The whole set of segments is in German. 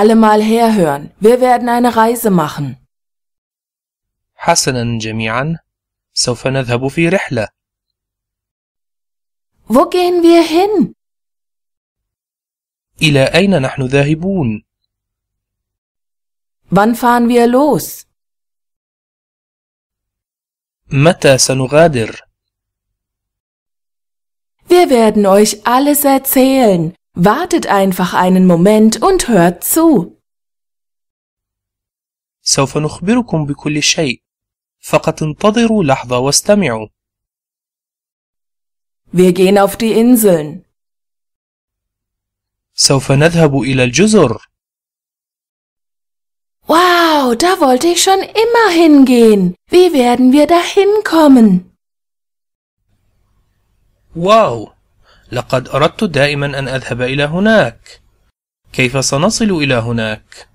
Alle mal herhören. Wir werden eine Reise machen. حسنا جميعا سوف نذهب في رحلة. Wo gehen wir hin? إلى أين نحن ذاهبون؟ Wann fahren wir los? متى سنغادر؟ Wir werden euch alles erzählen. Wartet einfach einen Moment und hört zu. سوف نخبركم بكل شيء فقط انتظروا لحظة واستمعوا Wir gehen auf die Inseln. سوف نذهب إلى الجزر. Wow, da wollte ich schon immer hingehen. Wie werden wir da hinkommen? Wow, لقد أردت دائما أن أذهب إلى هناك. كيف سنصل إلى هناك؟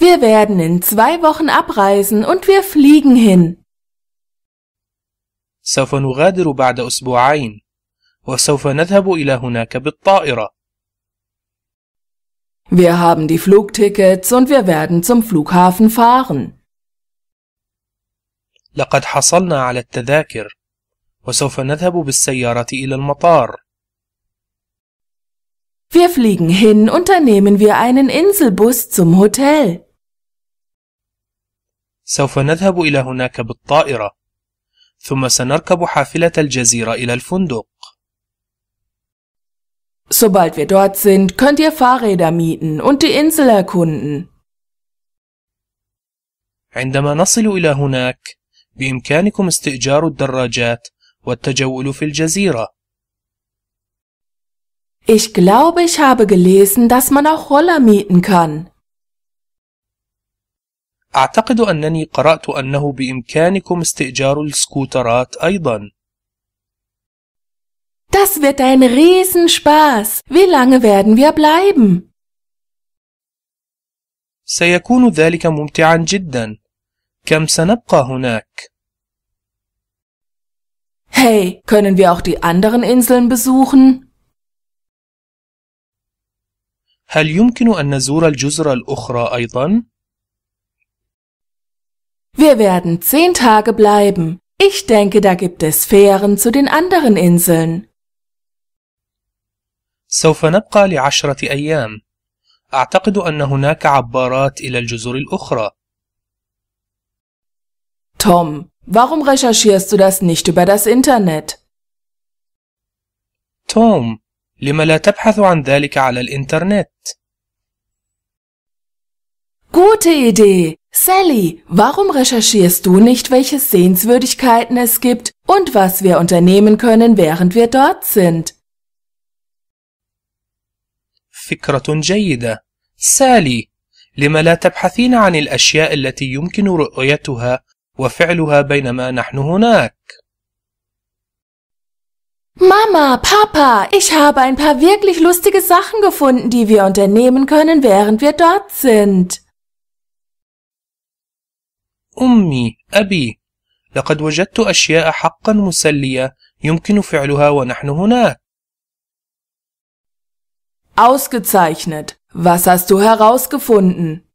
Wir werden in zwei Wochen abreisen und wir fliegen hin. سوف نغادر بعد أسبوعين وسوف نذهب إلى هناك بالطائرة. Wir haben die Flugtickets und wir werden zum Flughafen fahren. لقد حصلنا على التذاكر. وسوف نذهب بالسيارة إلى المطار. Wir fliegen hin und dann nehmen wir einen Inselbus zum Hotel. سوف نذهب إلى هناك بالطائرة، ثم سنركب حافلة الجزيرة إلى الفندق. Sobald wir dort sind, könnt ihr Fahrräder mieten und die Insel erkunden. عندما نصل إلى هناك، بإمكانكم استئجار الدراجات والتجول في الجزيرة. Ich glaube, ich habe gelesen, dass man auch Roller mieten kann. أعتقد أنني قرأت أنه بإمكانكم استئجار السكوترات أيضا. Das wird ein Riesenspaß. Wie lange werden wir bleiben? سيكون ذلك ممتعا جدا. كم سنبقى هناك؟ Hey, können wir auch die anderen Inseln besuchen? هل يمكن أن نزور الجزر الأخرى أيضا؟ Wir werden zehn Tage bleiben. Ich denke, da gibt es Fähren zu den anderen Inseln. سوف نبقى لعشرة أيام. أعتقد أن هناك عبارات إلى الجزر الأخرى. Tom, warum recherchierst du das nicht über das Internet? Tom, لم لا تبحث عن ذلك على الإنترنت؟ Gute Idee! Sally, warum recherchierst du nicht, welche Sehenswürdigkeiten es gibt und was wir unternehmen können, während wir dort sind? فكرة جيدة. سالي، لم لا تبحثين عن الأشياء التي يمكن رؤيتها وفعلها بينما نحن هناك. Mama, Papa, ich habe ein paar wirklich lustige Sachen gefunden, die wir unternehmen können, während wir dort sind. أمي أبي لقد وجدت أشياء حقا مسلية يمكن فعلها ونحن هناك. Ausgezeichnet. Was hast du herausgefunden?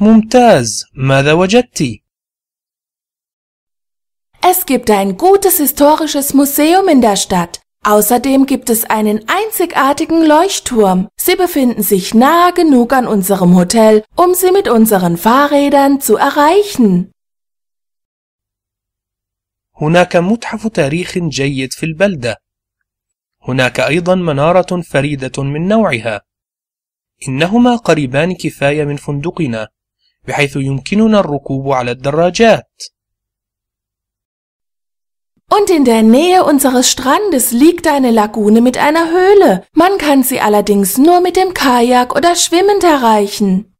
ممتاز ماذا وجدت؟ Es gibt ein gutes historisches Museum in der Stadt. Außerdem gibt es einen einzigartigen Leuchtturm. Sie befinden sich nahe genug an unserem Hotel, um sie mit unseren Fahrrädern zu erreichen. هناك متحف تاريخ جيد في البلدة. هناك أيضا منارة فريدة من نوعها. إنهما قريبان كفاية من فندقنا. بحيث يمكننا الركوب على الدراجات. Und in der Nähe unseres Strandes liegt eine Lagune mit einer Höhle. Man kann sie allerdings nur mit dem Kajak oder schwimmend erreichen.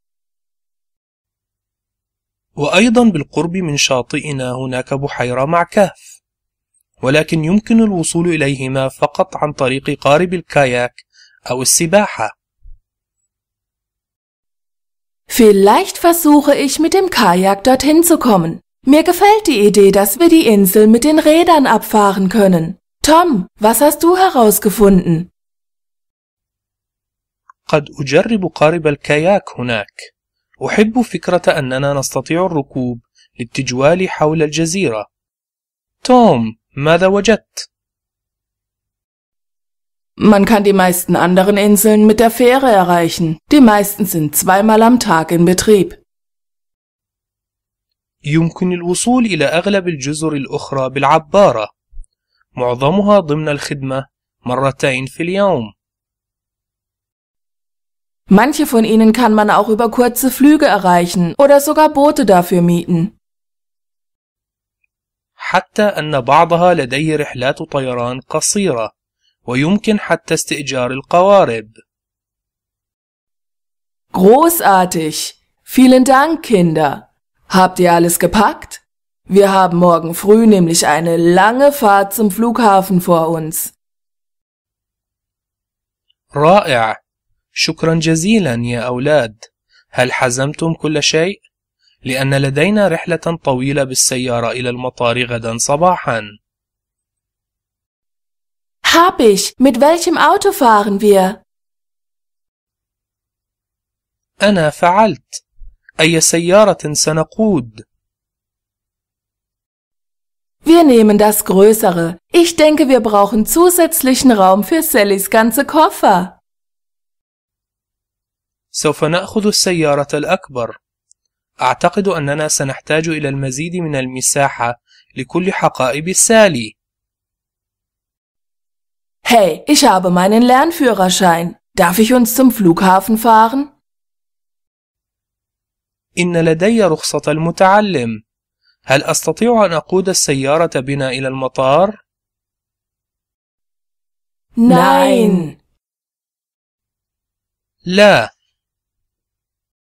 وأيضا بالقرب من شاطئنا هناك بحيرة مع كهف، ولكن يمكن الوصول إليهما فقط عن طريق قارب الكاياك أو السباحة. Vielleicht versuche ich mit dem Kajak dorthin zu kommen. Mir gefällt die Idee, dass wir die Insel mit den Rädern abfahren können. Tom, was hast du herausgefunden? قد أجرب قارب الكاياك هناك. أحب فكرة أننا نستطيع الركوب للتجوال حول الجزيرة. توم، ماذا وجدت؟ man kann die meisten anderen Inseln mit der Fähre erreichen. Die meisten sind zweimal am Tag in Betrieb. يمكن الوصول إلى أغلب الجزر الأخرى بالعبارة. معظمها ضمن الخدمة مرتين في اليوم. Manche von ihnen kann man auch über kurze Flüge erreichen oder sogar Boote dafür mieten. حتى أن بعضها لديه رحلات طيران قصيرة. ويمكن حتى استئجار القوارب. Großartig! Vielen Dank, Kinder! Habt ihr alles gepackt? Wir haben morgen früh nämlich eine lange Fahrt zum Flughafen vor uns. رائع! شكرا جزيلا يا أولاد. هل حزمتم كل شيء؟ لأن لدينا رحلة طويلة بالسيارة إلى المطار غدا صباحا. hab ich? Mit welchem Auto fahren wir? أنا فعلت. أي سيارة سنقود؟ Wir nehmen das Größere. Ich denke, wir brauchen zusätzlichen Raum für Sallys ganze Koffer. سوف نأخذ السيارة الأكبر. أعتقد أننا سنحتاج إلى المزيد من المساحة لكل حقائب سالي. Hey, ich habe meinen Lernführerschein. Darf ich uns zum Flughafen fahren? إن لدي رخصة المتعلم. هل أستطيع أن أقود السيارة بنا إلى المطار؟ Nein. لا.